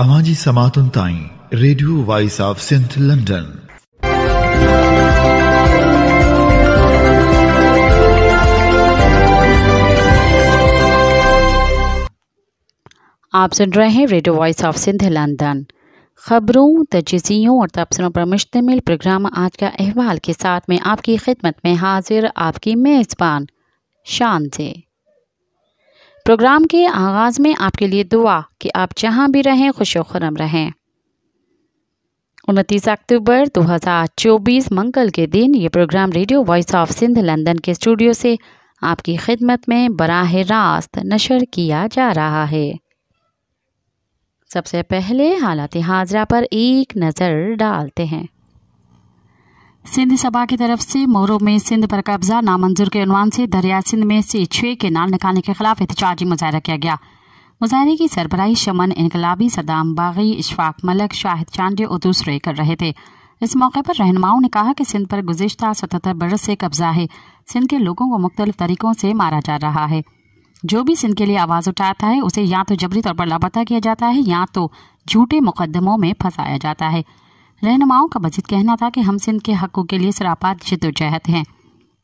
अवाजी समातुन ताई radio voice of Sindh London आप सुन रहे हैं radio voice of Sindh London खबरों तजियों और तबसरों पर मुश्तमिल प्रोग्राम आज का अहवाल के साथ में आपकी खिदमत में हाजिर आपकी मेज़बान शान से प्रोग्राम के आगाज़ में आपके लिए दुआ कि आप जहां भी रहें खुश खुरम रहें उनतीस अक्टूबर 2024 मंगल के दिन ये programme radio voice of Sindh London के स्टूडियो से आपकी खिदमत में बराह रास्त नशर किया जा रहा है सबसे पहले हालात हाजरा पर एक नज़र डालते हैं सिंध सभा की तरफ से मोरू में सिंध पर कब्जा नामंजूर के अनुमान से दरिया सिंध में से छह के नाल निकालने के खिलाफ एहतजाजी मुजाहरा किया गया मुजाहरे की सरबराही शमन इनकलाबी सदाम बागी इशफाक मलक शाहिद चांडे और दूसरे कर रहे थे इस मौके पर रहनुमाओं ने कहा कि सिंध पर गुजशत सतहत्तर बरस से कब्जा है सिंध के लोगों को मुख्तलिफ तरीक़ों से मारा जा रहा है जो भी सिंध के लिए आवाज़ उठाता है उसे या तो जबरी तौर पर लापता किया जाता है या तो झूठे मुकदमों में फंसाया जाता है रहनुमाओं का मजीद कहना था कि हम सिंध के हकों के लिए सरापात जदोजहद हैं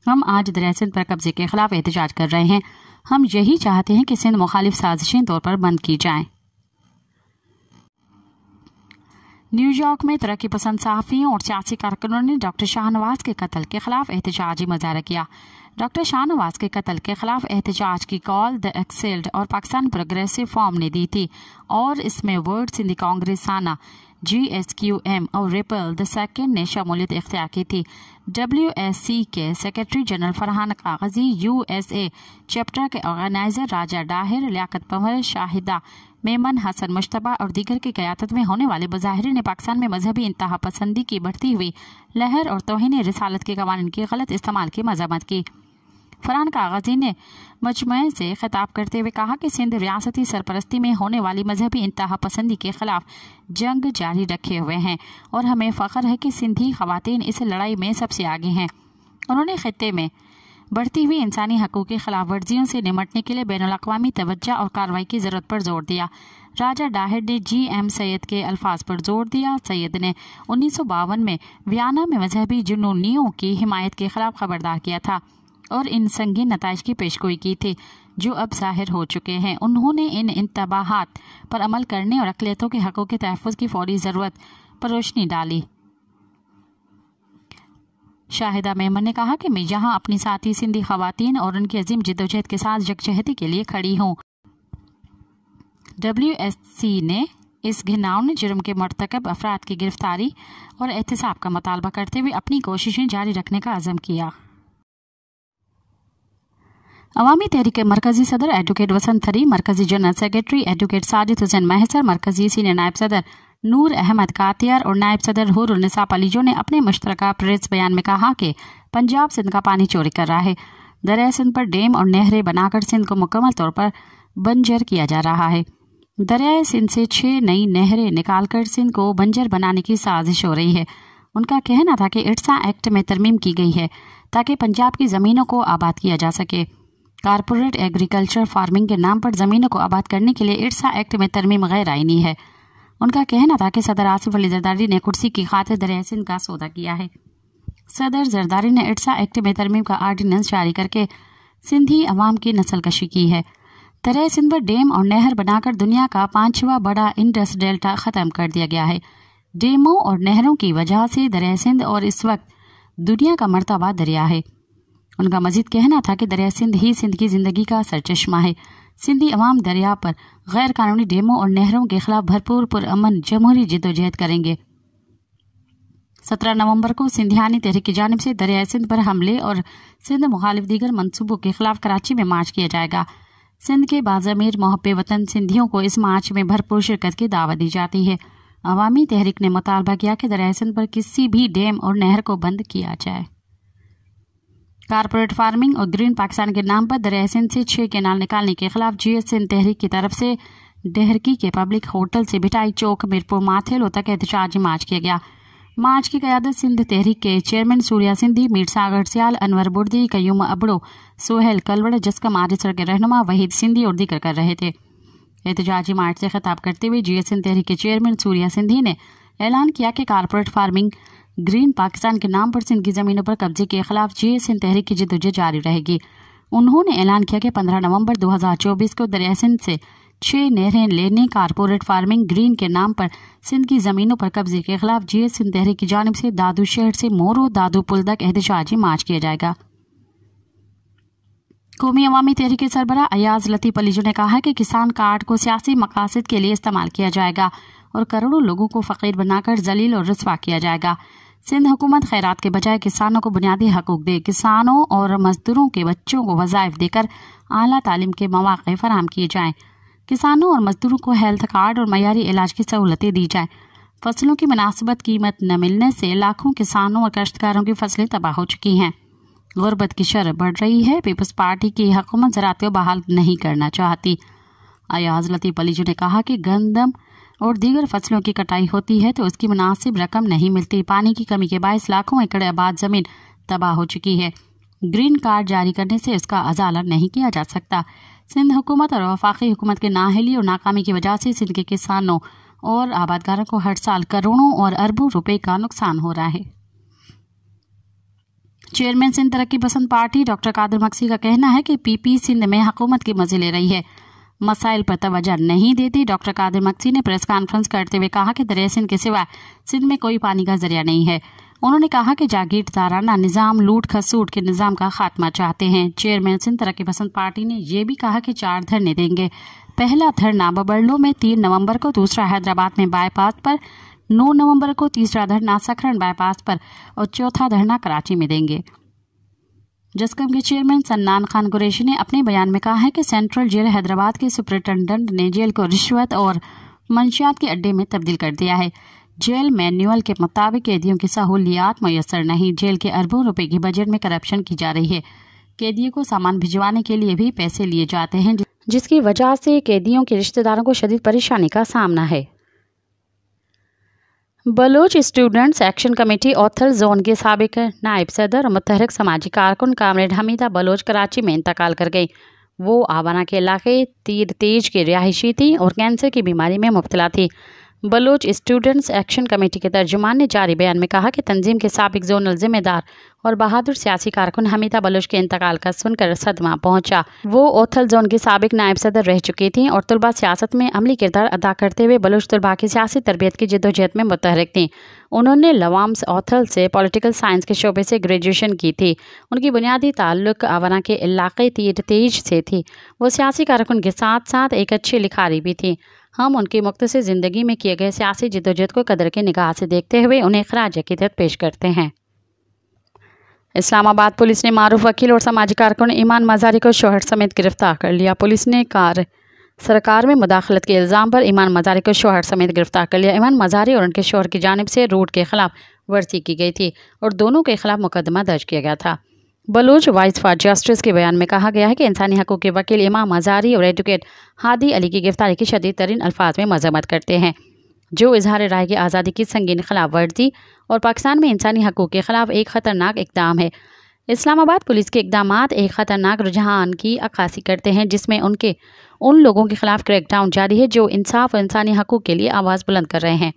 हम आज दरिया सिंध पर कब्जे के खिलाफ एहतजाज कर रहे हैं हम यही चाहते हैं कि सिंध मुखालिफ साजिशें तौर पर बंद की जाए न्यूयॉर्क में तरक्की पसंद सहाफ़ियों और सियासी कारकुनों ने डॉक्टर शाहनवाज के कत्ल के खिलाफ एहतजाजी मुजाहरा किया डॉक्टर शाहनवाज के कत्ल के खिलाफ एहतजाज की कॉल द एक्सेल्ड और पाकिस्तान प्रोग्रेसिव फॉर्म ने दी थी और इसमें वर्ड्स इन द कांग्रेस आना जी एस क्यू एम और रिपल द सेकेंड ने शमूलियत इख्तियार की थी डब्ल्यू एस सी के secretary general Farhan Kaghzi U S A chapter के ऑर्गेनाइजर राजा डाहिर लियाकत पंवर शाहिदा मेमन हसन मुशतबा और दीगर की क्यादत में होने वाले मुजाहरे ने पाकिस्तान में मजहबी इंतहा पसंदी की बढ़ती हुई लहर और तोहनी रिसालत के कवानीन के गलत इस्तेमाल की मजम्मत की फरहान कागजी ने मजमे से खिताब करते हुए कहा कि सिंध रियासती सरपरस्ती में होने वाली मजहबी इंतहा पसंदी के खिलाफ जंग जारी रखे हुए हैं और हमें फ़ख्र है कि सिंधी खातन इस लड़ाई में सबसे आगे हैं उन्होंने खत्े में बढ़ती हुई इंसानी हकूक की खिलाफ वर्जियों से निमटने के लिए बैन अवी तवज्जा और कार्रवाई की ज़रूरत पर जोर दिया राजा डाहिर ने जी एम सैद के अल्फाज पर जोर दिया सैद ने उन्नीस में वियाना में मजहबी जुनूनियों की हिमायत के खिलाफ खबरदार किया था और इन संगीन नतज की पेशगोई की थी जो अब जाहिर हो चुके हैं उन्होंने इन इंतबाहत पर अमल करने और अकलीतों के हकों के तहफ़ की फौरी ज़रूरत पर रोशनी डाली शाहिदा मेमन ने कहा कि मैं यहाँ अपनी साथी सिंधी खातन और उनकी अजीम जदोजहद के साथ जगजहती के लिए खड़ी हूँ डब्ल्यू एस सी ने इस घिनाउन जुर्म के मरतकब अफराद की गिरफ्तारी और एहतसाब का मुतालबा करते हुए अपनी कोशिशें जारी रखने का आज़म किया अवामी तहरीक मरकजी सदर एडवोकेट वसंत थरी मरकजी general secretary advocate Sajid Hussain महसर मरकजी सीनियर नायब सदर नूर अहमद कातियार और नायब सदर हुरसाप अलीजो ने अपने मुश्तर प्रेस बयान में कहा कि पंजाब सिंध का पानी चोरी कर रहा है दरिया सिंध पर डैम और नहरें बनाकर सिंध को मुकम्मल तौर पर बंजर किया जा रहा है दरियाए सिंध से छः नई नहरें निकालकर सिंध को बंजर बनाने की साजिश हो रही है उनका कहना था कि इट्सा एक्ट में तरमीम की गई है ताकि पंजाब की ज़मीनों को आबाद किया जा सके कारपोरेट एग्रीकल्चर फार्मिंग के नाम पर ज़मीनों को आबाद करने के लिए इर्सा एक्ट में तरमीम गैर आइनी है उनका कहना था कि सदर आसिफ अली जरदारी ने कुर्सी की खातिर दरहसिन का सौदा किया है सदर जरदारी ने इर्सा एक्ट में तरमीम का आर्डीनेंस जारी करके सिंधी अवाम की नस्ल कशी की है तरह सिंध पर डैम और नहर बनाकर दुनिया का पांचवा बड़ा इंडस डेल्टा ख़त्म कर दिया गया है डैमों और नहरों की वजह से दरह सिंध और इस वक्त दुनिया का मरतबा दरिया है उनका मजीद कहना था कि दरिया सिंध ही सिंध की ज़िंदगी का सरचश्मा है सिंधी अवाम दरिया पर गैर कानूनी डेमों और नहरों के खिलाफ भरपूर पुरमन जमहूरी जदोजहद करेंगे सत्रह नवंबर को सिंधियानी तहरीक की जानब से दरिया सिंध पर हमले और सिंध मुखालिफ दीगर मनसूबों के खिलाफ कराची में मार्च किया जाएगा सिंध के बाजामीर मोहब्बे वतन सिंधियों को इस मार्च में भरपूर शिरकत की दावत दी जाती है अवामी तहरीक ने मुतालबा किया कि दरिया सिंध पर किसी भी डैम और नहर को बंद किया जाए कारपोरेट फार्मिंग और ग्रीन पाकिस्तान के नाम पर दरिया सिंध से छह केनाल निकालने के खिलाफ जीएसएन तहरीक की तरफ से डेहरकी के पब्लिक होटल से बिठाई चौक मीरपुर माथेलो तक एहतजाज मार्च किया गया मार्च की क्यादत सिंध तहरीक के चेयरमैन सूर्या सिंधी मीरसागर सियाल अनवर बुर्दी कयूम अबड़ो सोहेल कलवड़ जसकम आरिसर के रहनुमा वहीद सिंधी और दीगर कर रहे थे एहतजाजी मार्च से खिताब करते हुए जीएसएन तहरीक के चेयरमैन सूर्या सिंधी ने ऐलान किया कि कारपोरेट फार्मिंग ग्रीन पाकिस्तान के नाम पर सिंध की ज़मीनों पर कब्जे के खिलाफ जी सिंध तहरीक की जदोजहद जारी रहेगी उन्होंने ऐलान किया कि 15 नवंबर 2024 को दरिया सिंध से छह नहरें लेने कारपोरेट फार्मिंग ग्रीन के नाम पर सिंध की ज़मीनों पर कब्जे के खिलाफ जी सिंध तहरीक की जानब से दादू शहर से मोरू दादू पुल तक एहतजाजी मार्च किया जाएगा कौमी अवामी तहरीक सरबरा अयाज लतीफ अलीजू ने कहा है कि किसान कार्ड को सियासी मकासद के लिए इस्तेमाल किया जाएगा और करोड़ों लोगों को फ़कीर बनाकर जलील और रसवा किया जाएगा सिंध हुकूमत खैरात के बजाय किसानों को बुनियादी हकूक दे किसानों और मजदूरों के बच्चों को वजायफ देकर आला तालीम के मौाक़े फराम किए जाएँ किसानों और मजदूरों को हेल्थ कार्ड और मैारी इलाज की सहूलतें दी जाएँ फसलों की मुनासिबत कीमत न मिलने से लाखों किसानों और काश्तकारों की फसलें तबाह हो चुकी हैं गुर्बत की शर बढ़ रही है पीपल्स पार्टी की हुकूमत ज़रात को बहाल नहीं करना चाहती अयाज लतीफ जी ने कहा कि गंदम और दीगर फसलों की कटाई होती है तो उसकी मुनासिब रकम नहीं मिलती पानी की कमी के बायस लाखों एकड़ आबाद ज़मीन तबाह हो चुकी है ग्रीन कार्ड जारी करने से इसका अजाला नहीं किया जा सकता सिंध हुकूमत और वफाकी हुकूमत के नाहली और नाकामी की वजह से सिंध के किसानों और आबादगारों को हर साल करोड़ों और अरबों रुपए का नुकसान हो रहा है चेयरमैन सिंध तरक्की पसंद पार्टी डॉक्टर कादर मक्सी का कहना है कि पीपी सिंध में हुकूमत की मजे ले रही है मसाइल पर तवज्जो नहीं देती डॉक्टर कादिर मक्सी ने प्रेस कॉन्फ्रेंस करते हुए कहा कि दरिया सिंध के सिवा सिंध में कोई पानी का जरिया नहीं है उन्होंने कहा कि जागीरदाराना निज़ाम लूट खसूट के निज़ाम का खात्मा चाहते हैं चेयरमैन सिंध तरक्की पसंद पार्टी ने यह भी कहा कि चार धरने देंगे पहला धरना बबरलो में तीन नवम्बर को दूसरा हैदराबाद में बाईपास पर नौ नवम्बर को तीसरा धरना सखरण बाईपास पर और चौथा धरना कराची में देंगे जस्कम के चेयरमैन सन्नान खान कुरैशी ने अपने बयान में कहा है कि सेंट्रल जेल हैदराबाद के सुपरिटेंडेंट ने जेल को रिश्वत और मंशियात के अड्डे में तब्दील कर दिया है जेल मैनुअल के मुताबिक कैदियों की सहूलियात मैसर नहीं जेल के अरबों रुपए के बजट में करप्शन की जा रही है कैदियों को सामान भिजवाने के लिए भी पैसे लिए जाते हैं जिसकी वजह से कैदियों के रिश्तेदारों को शदीद परेशानी का सामना है बलोच स्टूडेंट्स एक्शन कमेटी ऑथर जोन के सबक नायब सदर और मतहरक समाजी कारकुन कामरेड हमीदा बलोच कराची में इंतकाल कर गई वो आवाना के इलाके तीर तेज के रिहायशी थी और कैंसर की बीमारी में मुबतला थी बलोच स्टूडेंट्स एक्शन कमेटी के तर्जुमान ने जारी बयान में कहा कि तंजीम के सबक जोनल जिम्मेदार और बहादुर सियासी कारकुन हमीदा बलोच के इंतकाल का सुनकर सदमा पहुंचा वो ओथल जोन की सबक नायब सदर रह चुकी थीं और तलबा सियासत में अमली किरदार अदा करते हुए बलोच तलबा की सियासी तरबियत की जदोजहद में मुतहरक थीं उन्होंने लवाम्स ओथल से पॉलिटिकल साइंस के शोबे से ग्रेजुएशन की थी उनकी बुनियादी ताल्लुक आवारा के इलाके तीर तेज से थी वो सियासी कारकुन के साथ साथ एक अच्छी लिखारी भी थी हम उनकी मुक्त से ज़िंदगी में किए गए सियासी जदोजहद को कदर के निगाह से देखते हुए उन्हें खराज अकीदत पेश करते हैं इस्लामाबाद पुलिस ने मारूफ वकील और सामाजिक कारकुन ईमान मजारी को शोहर समेत गिरफ्तार कर लिया पुलिस ने कार सरकार में मुदाखलत के इल्ज़ाम पर ईमान मजारी को शोहर समेत गिरफ्तार कर लिया ईमान मजारी और उनके शोहर की जानब से रूट के खिलाफ वर्जी की गई थी और दोनों के खिलाफ मुकदमा दर्ज किया गया था बलूच वाइस फॉर जस्टिस के बयान में कहा गया है कि इंसानी हकूक़ के वकील इमाम हज़ारी और एडवोकेट हादी अली की गिरफ्तारी की शदीद तरीन अल्फाज में मजम्मत करते हैं जो इजहार राय की आज़ादी की संगीन खिलाफ वर्जी और पाकिस्तान में इंसानी हकूक़ के ख़िलाफ़ एक ख़तरनाक इकदाम है इस्लामाबाद पुलिस के इकदाम एक ख़तरनाक रुझान की अक्सी करते हैं जिसमें उनके उन लोगों के खिलाफ क्रैकडाउन जारी है जो इंसाफ और इंसानी हकूक़ के लिए आवाज़ बुलंद कर रहे हैं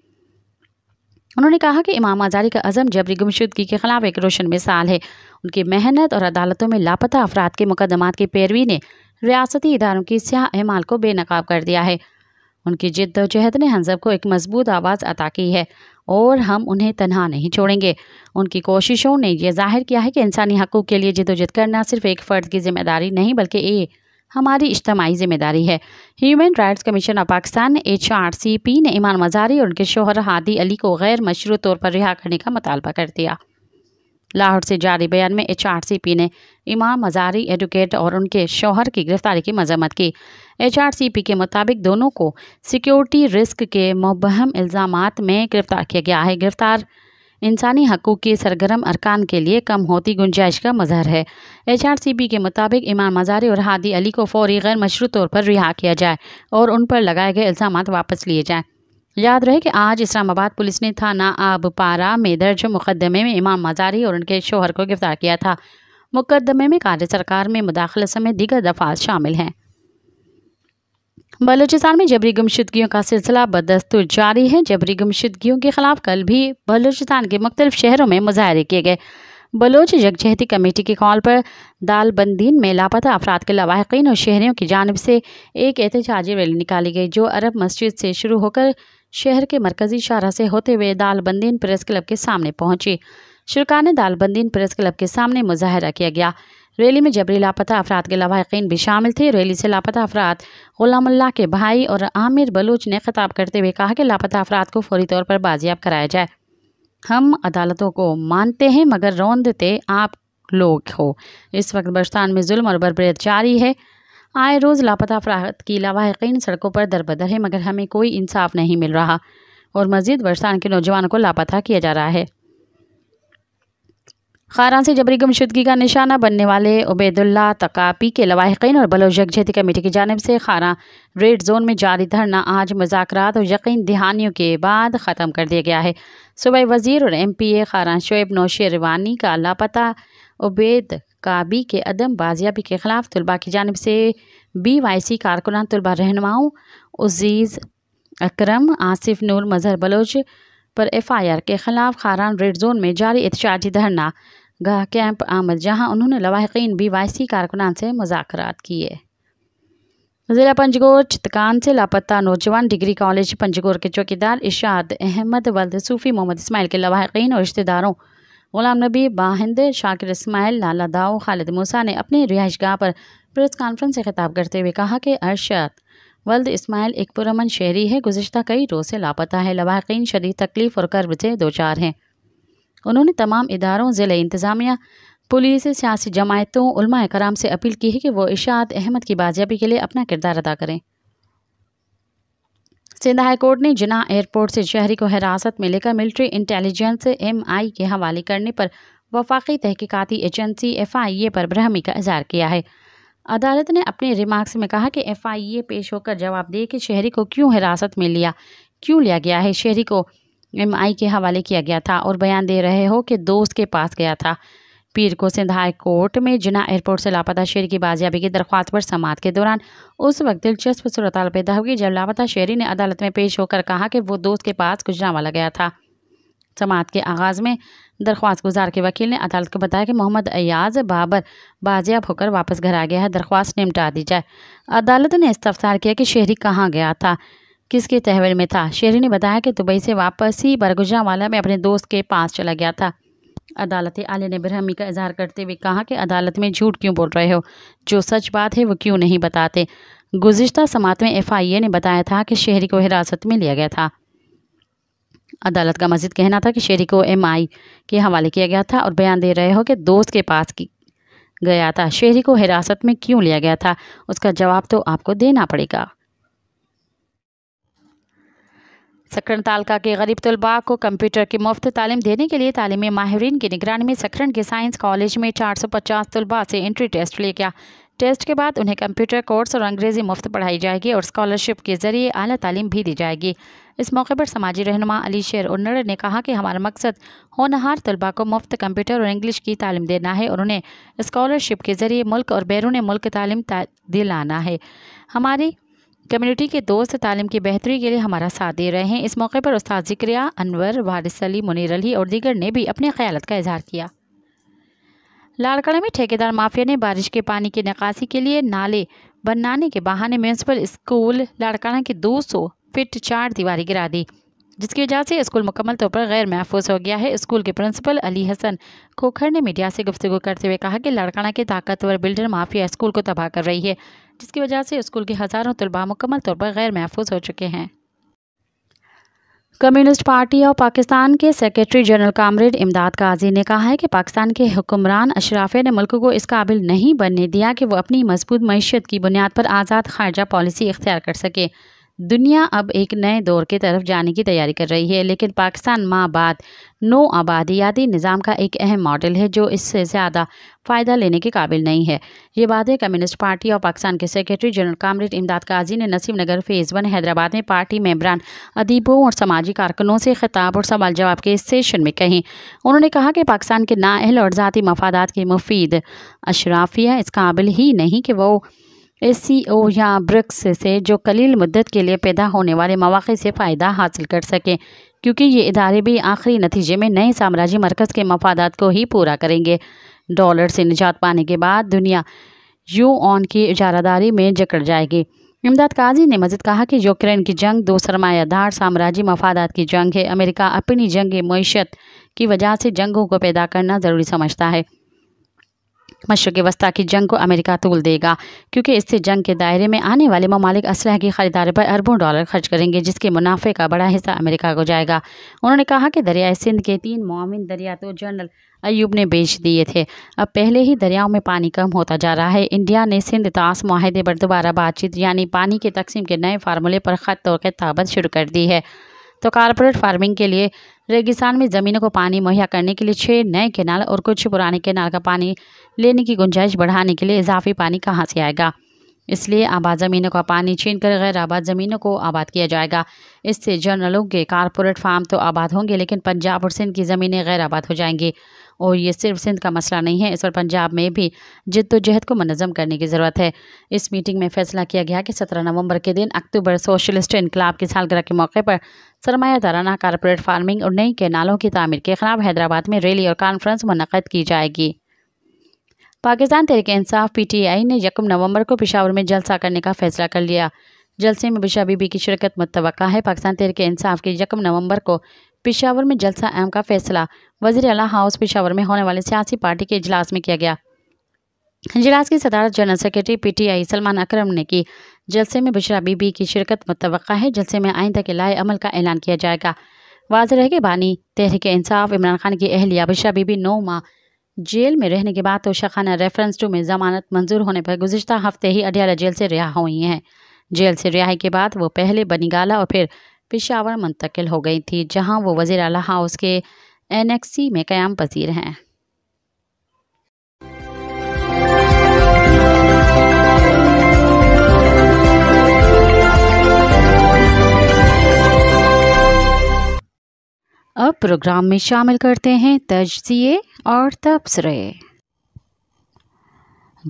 उन्होंने कहा कि इमाम आज़ारी का अज़म जबरी गुमशुदगी के ख़िलाफ़ एक रोशन मिसाल है उनकी मेहनत और अदालतों में लापता अफराद के मुकदमा की पैरवी ने रियासती इदारों की स्याह अहमाल को बेनकाब कर दिया है उनकी जिद्दोजहद ने हंजब को एक मजबूत आवाज़ अता की है और हम उन्हें तनहा नहीं छोड़ेंगे उनकी कोशिशों ने यह जाहिर किया है कि इंसानी हकूक़ के लिए जदोजहद करना सिर्फ एक फ़र्द की जिम्मेदारी नहीं बल्कि एक हमारी इज्तमाही जिम्मेदारी है human rights commission of Pakistan H R C P ने ईमान मजारी और उनके शोहर हादी अली को गैर मशरू तौर पर रिहा करने का मतालबा कर दिया लाहौर से जारी बयान में एच आर सी पी ने इमाम मजारी एडवोकेट और उनके शोहर की गिरफ्तारी की मजम्मत की एच आर सी पी के मुताबिक दोनों को सिक्योरिटी रिस्क के मुबहम इल्ज़ाम में गिरफ्तार किया गया है गिरफ्तार इंसानी हकूक़ के सरगर्म अरकान के लिए कम होती गुंजाइश का मजहर है एच आर सी बी के मुताबिक इमाम मजारी और हादी अली को फौरी गैर मशरू तौर पर रिहा किया जाए और उन पर लगाए गए इल्ज़ाम वापस लिए जाएँ याद रहे कि आज इस्लामाबाद पुलिस ने थाना आबपारा में दर्ज मुकदमे में इमाम मजारी और उनके शोहर को गिरफ्तार किया था मुकदमे में कार्य सरकार में मुदाखलत समेत दीगर दफात शामिल हैं बलूचिस्तान में जबरी गुमशुदगियों का सिलसिला बदस्तूर जारी है जबरी गुमशुदगियों के खिलाफ कल भी बलूचिस्तान के मुख्तलिफ शहरों में मुजाहरे किए गए बलोच जगजहती कमेटी के कॉल पर दालबंदीन में लापता अफराद के लवाकिन और शहरों की जानब से एक एहतजाजी रैली निकाली गई जो अरब मस्जिद से शुरू होकर शहर के मरकजी शाहरा से होते हुए दालबंदीन प्रेस क्लब के सामने पहुंची शुरा ने दालबंदीन प्रेस क्लब के सामने मुजाहरा किया गया रैली में जबरी लापता अफराद के लवाकिन भी शामिल थे रैली से लापता अफराद गुलामुल्ला के भाई और आमिर बलूच ने खिताब करते हुए कहा कि लापता अफराद को फौरी तौर पर बाजियाब कराया जाए हम अदालतों को मानते हैं मगर रौंदते आप लोग हो इस वक्त बलुस्तान में जुल्म और बरबरीत जारी है आए रोज़ लापता अफराद की लवाकिन सड़कों पर दरबदर है मगर हमें कोई इंसाफ नहीं मिल रहा और मज़ीद बरसान के नौजवानों को लापता किया जा रहा है खारा से जबरी गुमशुदगी का निशाना बनने वाले उबैदुल्ला तकापी के लवाकिन और बलोच यकजहती कमेटी की जानब से खारा रेड जोन में जारी धरना आज मजाक और यकीन दहानियों के बाद ख़त्म कर दिया गया है सूबे वजीर और एम पी ए खारा शुएब नौशेरवानी का लापता उबैद काबी के अदम बाजियाबी के खिलाफ तलबा की जानब से बी वाई सी कारकुनान तलबा रहनुमाओं अजीज अक्रम आसिफ नूर मजहर बलोच पर एफ आई आर के खिलाफ खारान रेड जोन में जारी एहतजाजी धरना गाह कैंप आमद जहाँ उन्होंने लवाहकिन सी कारकुनान से मुखरत किए ज़िला पंजगोर चितकान से लापता नौजवान डिग्री कॉलेज पंजगोर के चौकीदार इशाद अहमद वल्द सूफ़ी मोहम्मद इसमाइल के लवाहकिन और रिश्तेदारों गुलाम नबी बाहिंद शाकिर इसमाइल लाला दाओ खालिद मूसा ने अपने रिहाइश गाह पर प्रेस कॉन्फ्रेंस से खिताब करते हुए कहा कि अरशद वल्द इसमाइल एक पुरमन शहरी है गुजशत कई रोज़ से लापता है लवाहकिन शदीद तकलीफ़ और कर्ब से दो चार हैं उन्होंने तमाम इदारों ज़िले इंतज़ामिया पुलिस सियासी जमायतों कराम से अपील की है कि वो इशात अहमद की बाजियाबी के लिए अपना किरदार अदा करें सिंध हाई कोर्ट ने जिना एयरपोर्ट से शहरी को हिरासत में लेकर मिलिट्री इंटेलिजेंस एम आई के हवाले करने पर वफाकी तहकीकती एजेंसी एफ आई ए पर ब्रहमी का इजहार किया है अदालत ने अपने रिमार्क्स में कहा कि एफ आई ए पेश होकर जवाब दे कि शहरी को क्यों हिरासत में लिया क्यों लिया गया है शहरी को एमआई के हवाले किया गया था और बयान दे रहे हो कि दोस्त के पास गया था पीर को सिंध हाई कोर्ट में जिना एयरपोर्ट से लापता शेर की बाजियाबी की दरख्वास्त पर समात के दौरान उस वक्त दिलचस्प सूरत पैदा होगी जब लापता शेरी ने अदालत में पेश होकर कहा कि वो दोस्त के पास वाला गया था समात के आगाज़ में दरख्वास्त गुजार के वकील ने अदालत को बताया कि मोहम्मद अयाज बाबर बाजियाब होकर वापस घर आ गया है दरख्वास्त निपटा दी जाए अदालत ने इस्तफसार किया कि शहरी कहाँ गया था किसके तहवील में था शेरी ने बताया कि दुबई से वापस ही बरगुजावाला में अपने दोस्त के पास चला गया था अदालत आलिया ने बरहमी का इजहार करते हुए कहा कि अदालत में झूठ क्यों बोल रहे हो जो सच बात है वो क्यों नहीं बताते गुज्त समात में एफ आई ए ने बताया था कि शहरी को हिरासत में लिया गया था अदालत का मजिद कहना था कि शहरी को एम आई के हवाले किया गया था और बयान दे रहे हो कि दोस्त के पास की गया था शहरी को हिरासत में क्यों लिया गया था उसका जवाब तो आपको देना पड़ेगा सकरण तालका के गरीब तलबा को कंप्यूटर की मुफ्त तालीम देने के लिए तालीमी माहरीन की निगरानी में सकरण के साइंस कॉलेज में 450 तलबा से एंट्री टेस्ट लिया गया टेस्ट के बाद उन्हें कंप्यूटर कोर्स और अंग्रेज़ी मुफ्त पढ़ाई जाएगी और स्कॉलरशिप के ज़रिए अली तालीम भी दी जाएगी इस मौके पर समाजी रहनुमा अली शेर उन्नड़ ने कहा कि हमारा मकसद होनहार तलबा को मुफ्त कंप्यूटर और इंग्लिश की तालीम देना है और उन्हें स्कॉलरशिप के ज़रिए मुल्क और बैरून मुल्क तालीम दिलाना है हमारी कम्युनिटी के दोस्त तालीम की बेहतरी के लिए हमारा साथ दे रहे हैं इस मौके पर उस्ताद जिक्रिया अनवर वारिस अली मुनीर अली और दीगर ने भी अपने ख्याल का इजहार किया लाड़कड़ा में ठेकेदार माफिया ने बारिश के पानी की निकासी के लिए नाले बनाने के बहाने म्यूनसिपल स्कूल लाड़काना की दो सौ फिट चार दीवारी गिरा दी जिसकी वजह से स्कूल मुकम्मल तौर पर गैर महफूज हो गया है स्कूल के प्रिंसिपल अली हसन खोखर ने मीडिया से गुफ्तु करते हुए कहा कि लाड़काना के ताकतवर बिल्डर माफिया स्कूल को तबाह कर रही है जिसकी वजह से स्कूल के हज़ारों तलबा मुकम्मल तौर पर गैर महफूज हो चुके हैं कम्युनिस्ट पार्टी और पाकिस्तान के secretary general comrade Imdad Qazi ने कहा है कि पाकिस्तान के हुक्मरान अशराफे ने मुल्क को इस काबिल नहीं बनने दिया कि वह अपनी मजबूत मीशत की बुनियाद पर आज़ाद खारजा पॉलिसी इख्तियार कर सके दुनिया अब एक नए दौर की तरफ जाने की तैयारी कर रही है लेकिन पाकिस्तान माँ बाद नो आबादियाती निज़ाम का एक अहम मॉडल है जो इससे ज़्यादा फ़ायदा लेने के काबिल नहीं है ये बातें कम्युनिस्ट पार्टी और पाकिस्तान के secretary general comrade Imdad Qazi ने नसीम नगर फेज़ वन हैदराबाद में पार्टी मेम्बरान अदीबों और समाजी कारकुनों से खिताब और सवाल जवाब के सेशन में कहीं उन्होंने कहा कि पाकिस्तान के नाअहल और ज़ाती मफादात के मुफीद अशराफिया इस काबिल ही नहीं कि वो एस या ब्रिक्स से जो कलील मदत के लिए पैदा होने वाले मौाक़े से फ़ायदा हासिल कर सकें क्योंकि ये इदारे भी आखिरी नतीजे में नए साम्राज्य मरकज़ के मफादात को ही पूरा करेंगे डॉलर से निजात पाने के बाद दुनिया यू ऑन की इजारादारी में जकड़ जाएगी इमदाद काजी ने मज़द कहा कि यूक्रेन की जंग दो सरमायादार साम्राज्य मफादात की जंग है अमेरिका अपनी जंग मीशत की वजह से जंगों को पैदा करना ज़रूरी समझता है मशरक़ वस्ती की जंग को अमेरिका तोल देगा क्योंकि इससे जंग के दायरे में आने वाले ममालिक असलह की ख़रीदारी पर अरबों डॉलर खर्च करेंगे जिसके मुनाफे का बड़ा हिस्सा अमेरिका को जाएगा उन्होंने कहा कि दरियाए सिंध के तीन मामिन तो जनरल अयूब ने बेच दिए थे अब पहले ही दरियाओं में पानी कम होता जा रहा है इंडिया ने सिंध ताश माहे पर दोबारा बातचीत यानी पानी के तकसीम के नए फार्मूले पर ख़त और खताबत शुरू कर दी है तो कारपोरेट फार्मिंग के लिए रेगिस्तान में ज़मीनों को पानी मुहैया करने के लिए छः नए केनाल और कुछ पुराने केनाल का पानी लेने की गुंजाइश बढ़ाने के लिए इजाफी पानी कहाँ से आएगा इसलिए आबाद ज़मीनों का पानी छीन कर गैर आबाद ज़मीनों को आबाद किया जाएगा इससे जनरलों के कारपोरेट फार्म तो आबाद होंगे लेकिन पंजाब और सिंध की ज़मीनें गैर आबाद हो जाएंगी और ये सिर्फ सिंध का मसला नहीं है इस पर पंजाब में भी जद्दोजहद को मनज़म करने की ज़रूरत है इस मीटिंग में फैसला किया गया कि सत्रह नवंबर के दिन अक्टूबर सोशलिस्ट इनकलाब की सालगिरह के मौके पर सरमायादाराना कारपोरेट फार्मिंग और नई कैनालों की तमीर के खिलाफ हैदराबाद में रैली और कॉन्फ्रेंस मनद की जाएगी पाकिस्तान तहरीक इंसाफ आई ने यकम नवंबर को पिशावर में जलसा करने का फैसला कर लिया जलसे में बिशा बीबी की शिरकत मुतव है पाकिस्तान तहरीक इंसाफ की यकम नवंबर को पिशावर में जलसा अहम का फैसला वजीर अला हाउस पिशावर में होने वाले सियासी पार्टी के इजलास में किया गया इजलास की सदारत general secretary PTI Salman Akram ने की जलसे में बुशरा बीबी की शिरकत मुतव है जलसे में आइंदा के लाए अमल का ऐलान किया जाएगा वाज रह के बानी तहरीक इंसाफ इमरान खान की अहलिया बुशरा बीबी नौ माह जेल में रहने के बाद तोशाखाना रेफरेंस टू में जमानत मंजूर होने पर गुजशत हफ्ते ही अडियाला जेल से रिहा हुई हैं जेल से रिहाई के बाद वो पहले बनीगाला और फिर पेशावर मुंतकिल हो गई थी जहां वो वजीर अला हाउस के एनएक्सी में क्याम पजीर हैं अब प्रोग्राम में शामिल करते हैं तजिए और तबसरे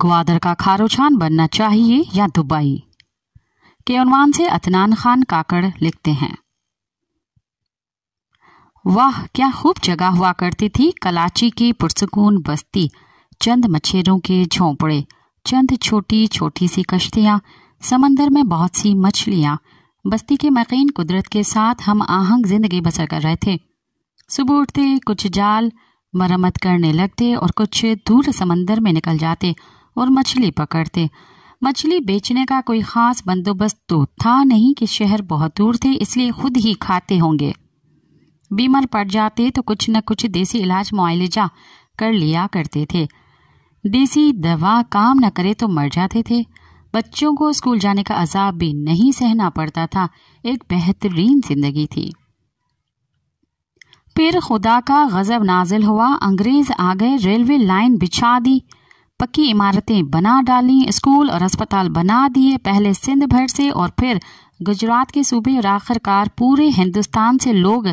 ग्वादर का खारोछान बनना चाहिए या दुबई के उन्वान से अतनान खान काकड़ लिखते हैं वाह क्या खूब जगह हुआ करती थी कलाची की पुरसकून बस्ती चंद मच्छरों के झोंपड़े चंद छोटी छोटी सी कश्तियाँ समंदर में बहुत सी मछलियां बस्ती के मकीन कुदरत के साथ हम आहंग जिंदगी बसर कर रहे थे सुबह उठते कुछ जाल मरम्मत करने लगते और कुछ दूर समंदर में निकल जाते और मछली पकड़ते मछली बेचने का कोई खास बंदोबस्त तो था नहीं कि शहर बहुत दूर थे इसलिए खुद ही खाते होंगे बीमार पड़ जाते तो कुछ न कुछ देसी इलाज मुआलजा कर लिया करते थे देसी दवा काम न करे तो मर जाते थे बच्चों को स्कूल जाने का अजाब भी नहीं सहना पड़ता था एक बेहतरीन जिंदगी थी फिर खुदा का गजब नाजिल हुआ अंग्रेज आ गए रेलवे लाइन बिछा दी पक्की इमारतें बना डाली स्कूल और अस्पताल बना दिए पहले सिंध भर से और फिर गुजरात के सूबे और आखिरकार पूरे हिंदुस्तान से लोग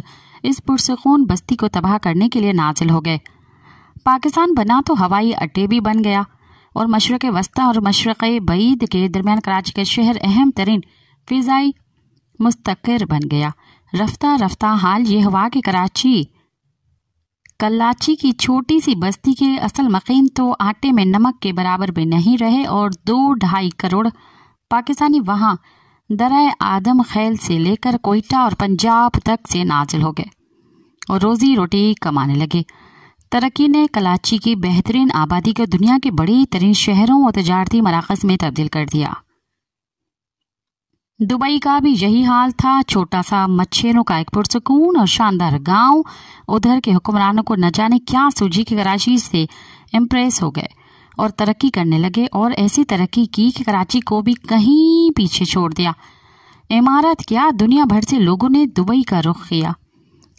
इस पुरसकून बस्ती को तबाह करने के लिए नाजिल हो गए पाकिस्तान बना तो हवाई अड्डे भी बन गया और मशरक़ वस्ता और मशरक़ बईद के दरमियान कराची के शहर अहम तरीन फ़िज़ाई मुस्तकर बन गया रफ्ता रफ्ता हाल ये हुआ कि कराची कल्लाची की छोटी सी बस्ती के असल मकीम तो आटे में नमक के बराबर भी नहीं रहे और दो ढाई करोड़ पाकिस्तानी वहां दर आदम खैल से लेकर कोयटा और पंजाब तक से नाजिल हो गए और रोज़ी रोटी कमाने लगे तरक्की ने कलाची की बेहतरीन आबादी को दुनिया के बड़े तरीन शहरों और तजारती मराकज़ में तब्दील कर दिया दुबई का भी यही हाल था छोटा सा मच्छरों का एक पुरसकून और शानदार गांव उधर के हुक्मरानों को न जाने क्या सूझी की कराची से इम्प्रेस हो गए और तरक्की करने लगे और ऐसी तरक्की की कि कराची को भी कहीं पीछे छोड़ दिया इमारत क्या दुनिया भर से लोगों ने दुबई का रुख किया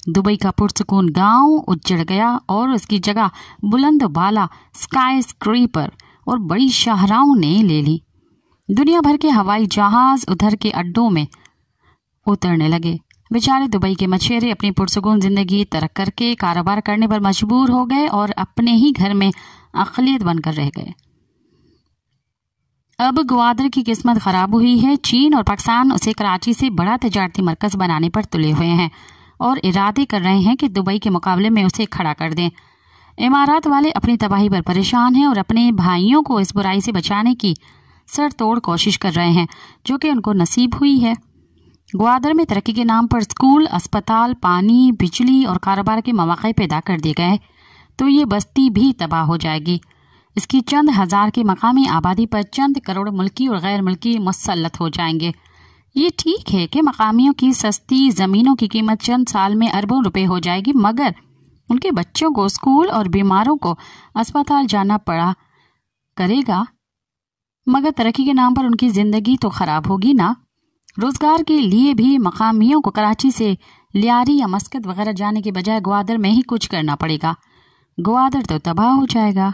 दुबई का पुरसकून गांव उजड़ गया और उसकी जगह बुलंद बाला स्काई स्क्रीपर और बड़ी शाहराओं ने ले ली दुनिया भर के हवाई जहाज उधर के अड्डों में उतरने लगे बेचारे दुबई के मछेरे अपनी पुरसकून ज़िंदगी तरक करके कारोबार करने पर मजबूर हो गए और अपने ही घर में अखिलियत बनकर रह गए अब ग्वादर की किस्मत खराब हुई है चीन और पाकिस्तान उसे कराची से बड़ा तजारती मरकज बनाने पर तुले हुए हैं और इरादे कर रहे हैं कि दुबई के मुकाबले में उसे खड़ा कर दें इमारात वाले अपनी तबाही पर परेशान हैं और अपने भाइयों को इस बुराई से बचाने की सर तोड़ कोशिश कर रहे हैं जो कि उनको नसीब हुई है ग्वादर में तरक्की के नाम पर स्कूल अस्पताल पानी बिजली और कारोबार के मौाक़े पैदा कर दिए गए तो ये बस्ती भी तबाह हो जाएगी इसकी चंद हज़ार की मकामी आबादी पर चंद करोड़ मुल्की और गैर मुल्की मुसलत हो जाएंगे ये ठीक है कि मकामियों की सस्ती ज़मीनों की कीमत चंद साल में अरबों रुपए हो जाएगी मगर उनके बच्चों को स्कूल और बीमारों को अस्पताल जाना पड़ा करेगा मगर तरक्की के नाम पर उनकी जिंदगी तो खराब होगी ना रोजगार के लिए भी मकामियों को कराची से लियारी या मस्कत वगैरह जाने के बजाय ग्वादर में ही कुछ करना पड़ेगा ग्वादर तो तबाह हो जाएगा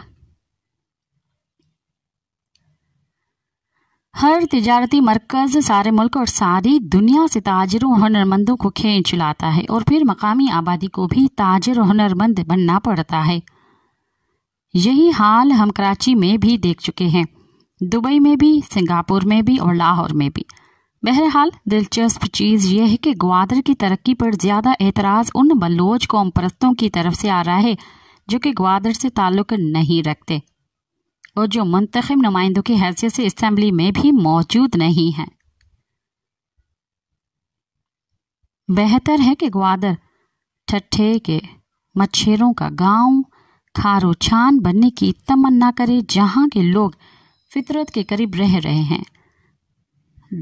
हर तजारती मरकज सारे मुल्क और सारी दुनिया से ताजरों हुनरमंदों को खींच लाता है और फिर मकामी आबादी को भी ताजर हुनरमंद बनना पड़ता है यही हाल हम कराची में भी देख चुके हैं दुबई में भी सिंगापुर में भी और लाहौर में भी बहरहाल दिलचस्प चीज़ यह है कि ग्वादर की तरक्की पर ज़्यादा एतराज़ उन बलोच कौम परस्तों की तरफ से आ रहा है जो कि ग्वादर से ताल्लुक़ नहीं रखते और जो मंतखब नुमाइंदों की हैसियत से असम्बली में भी मौजूद नहीं है बेहतर है कि ग्वादर ठट्ठे के मच्छरों का गांव खारो छान बनने की तमन्ना करे जहां के लोग फितरत के करीब रह रहे हैं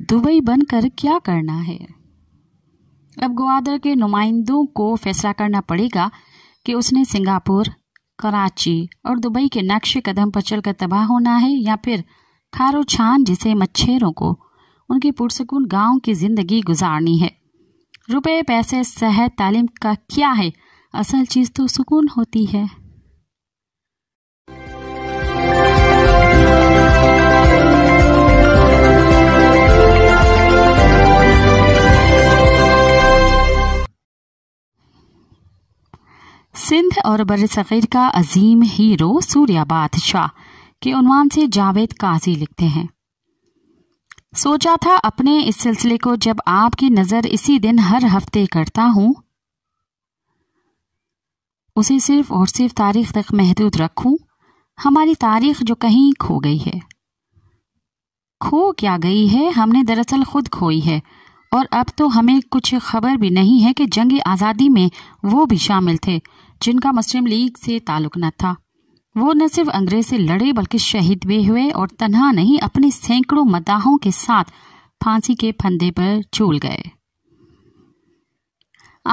दुबई बनकर क्या करना है अब ग्वादर के नुमाइंदों को फैसला करना पड़ेगा कि उसने सिंगापुर कराची और दुबई के नक्शे कदम पर चलकर तबाह होना है या फिर खारो छान जिसे मच्छरों को उनके पुरसकून गांव की ज़िंदगी गुजारनी है रुपए पैसे सेहत तालीम का क्या है असल चीज़ तो सुकून होती है सिंध और बर सग़ीर का अजीम हीरो सूर्याबाद शाह के उनवान से जावेद काजी लिखते हैं सोचा था अपने इस सिलसिले को जब आपकी नज़र इसी दिन हर हफ्ते करता हूं उसे सिर्फ और सिर्फ तारीख तक महदूद रखूं हमारी तारीख जो कहीं खो गई है खो क्या गई है हमने दरअसल खुद खोई है और अब तो हमें कुछ खबर भी नहीं है कि जंग आज़ादी में वो भी शामिल थे जिनका मुस्लिम लीग से ताल्लुक न था वो न सिर्फ अंग्रेज से लड़े बल्कि शहीद भी हुए और तनहा नहीं अपने सैकड़ों मदाहों के साथ फांसी के फंदे पर झूल गए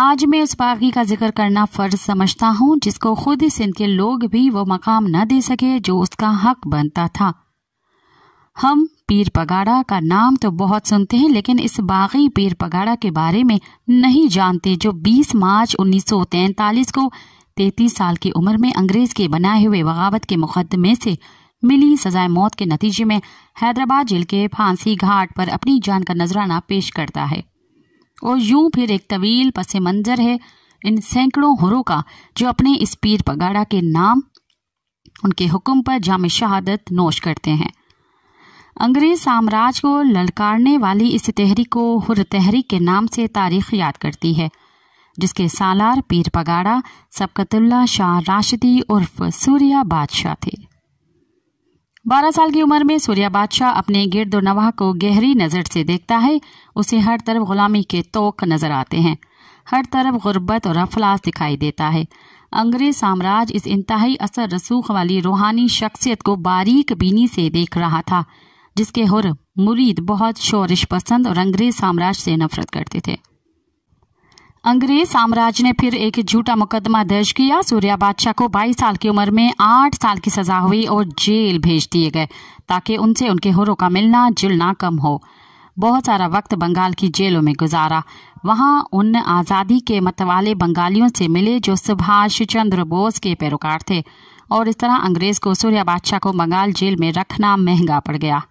आज मैं उस बागी का जिक्र करना फर्ज समझता हूं जिसको खुद सिंध के लोग भी वो मकाम न दे सके जो उसका हक बनता था हम पीर पगाड़ा का नाम तो बहुत सुनते हैं लेकिन इस बागी पीर पगाड़ा के बारे में नहीं जानते जो 20 मार्च 1943 को तैतीस साल की उम्र में अंग्रेज के बनाए हुए बगावत के मुकदमे से मिली सजाए मौत के नतीजे में हैदराबाद जेल के फांसी घाट पर अपनी जान का नजराना पेश करता है और यूं फिर एक तवील पस मंजर है इन सैकड़ों हुरों का जो अपने इस पीर पगाड़ा के नाम उनके हुक्म पर जाम शहादत नोश करते हैं अंग्रेज साम्राज्य को ललकारने वाली इस तहरीक को हुर तहरीक के नाम से तारीख याद करती है जिसके सालार पीर पगाड़ा सबकतुल्ला शाह राशिदी उर्फ सूर्या बादशाह थे बारह साल की उम्र में सूर्या बादशाह अपने गिरद नवाह को गहरी नज़र से देखता है उसे हर तरफ गुलामी के तोक नज़र आते हैं हर तरफ गुर्बत और अफलास दिखाई देता है अंग्रेज साम्राज्य इस इंतहाई असर रसूख वाली रूहानी शख्सियत को बारीक बीनी से देख रहा था जिसके हुर मुरीद बहुत शोरिश पसंद और अंग्रेज साम्राज्य से नफरत करते थे अंग्रेज साम्राज्य ने फिर एक झूठा मुकदमा दर्ज किया सूर्या बादशाह को 22 साल की उम्र में 8 साल की सजा हुई और जेल भेज दिए गए ताकि उनसे उनके हुरों का मिलना जुलना कम हो बहुत सारा वक्त बंगाल की जेलों में गुजारा वहां उन आज़ादी के मतवाले बंगालियों से मिले जो सुभाष चंद्र बोस के पैरोकार थे और इस तरह अंग्रेज को सूर्या बादशाह को बंगाल जेल में रखना महंगा पड़ गया